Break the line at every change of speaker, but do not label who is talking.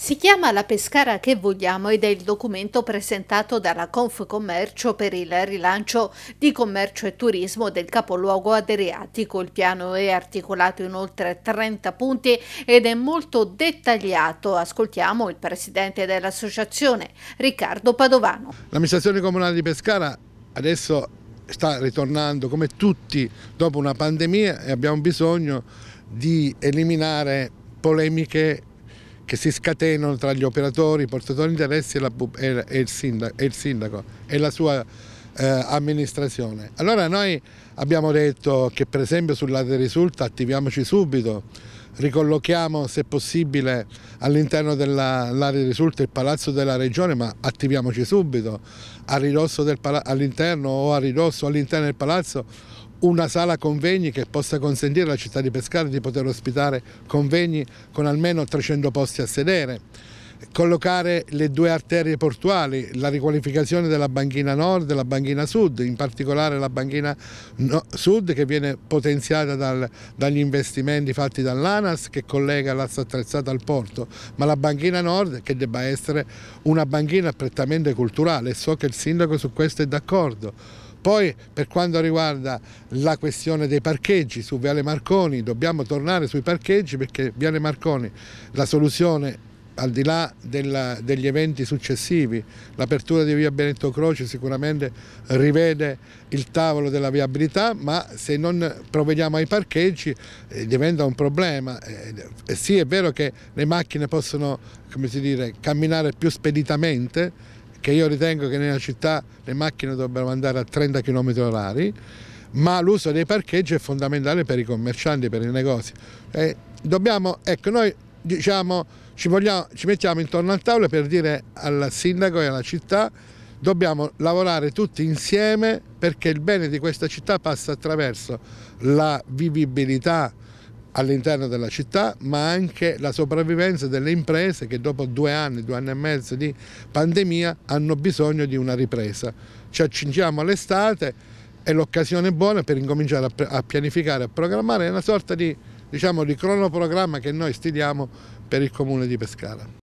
Si chiama La Pescara che vogliamo ed è il documento presentato dalla Confcommercio per il rilancio di commercio e turismo del capoluogo adriatico. Il piano è articolato in oltre 30 punti ed è molto dettagliato. Ascoltiamo il presidente dell'associazione, Riccardo Padovano.
L'amministrazione comunale di Pescara adesso sta ritornando come tutti dopo una pandemia e abbiamo bisogno di eliminare polemiche che si scatenano tra gli operatori, i portatori di interessi e, la, e, il, sindaco, e il, sindaco, e la sua eh, amministrazione. Allora noi abbiamo detto che per esempio sulla risulta attiviamoci subito, ricollochiamo se possibile all'interno dell'area risulta il palazzo della regione ma attiviamoci subito all'interno o a ridosso all'interno del palazzo una sala convegni che possa consentire alla città di Pescara di poter ospitare convegni con almeno 300 posti a sedere, collocare le due arterie portuali, la riqualificazione della banchina nord e la banchina sud, in particolare la banchina sud che viene potenziata dal, dagli investimenti fatti dall'ANAS che collega l'assa attrezzata al porto, ma la banchina nord che debba essere una banchina prettamente culturale, so che il sindaco su questo è d'accordo poi per quanto riguarda la questione dei parcheggi su Viale Marconi, dobbiamo tornare sui parcheggi perché Viale Marconi la soluzione al di là della, degli eventi successivi, l'apertura di via Benetto Croce sicuramente rivede il tavolo della viabilità, ma se non provvediamo ai parcheggi eh, diventa un problema. Eh, eh sì, è vero che le macchine possono dire, camminare più speditamente, che io ritengo che nella città le macchine dovrebbero andare a 30 km h ma l'uso dei parcheggi è fondamentale per i commercianti, per i negozi. E dobbiamo, ecco, noi diciamo, ci, vogliamo, ci mettiamo intorno al tavolo per dire al sindaco e alla città dobbiamo lavorare tutti insieme perché il bene di questa città passa attraverso la vivibilità, all'interno della città, ma anche la sopravvivenza delle imprese che dopo due anni, due anni e mezzo di pandemia hanno bisogno di una ripresa. Ci accingiamo all'estate, è l'occasione buona per incominciare a, pianificare, a programmare, è una sorta di, diciamo, di cronoprogramma che noi stiliamo per il comune di Pescara.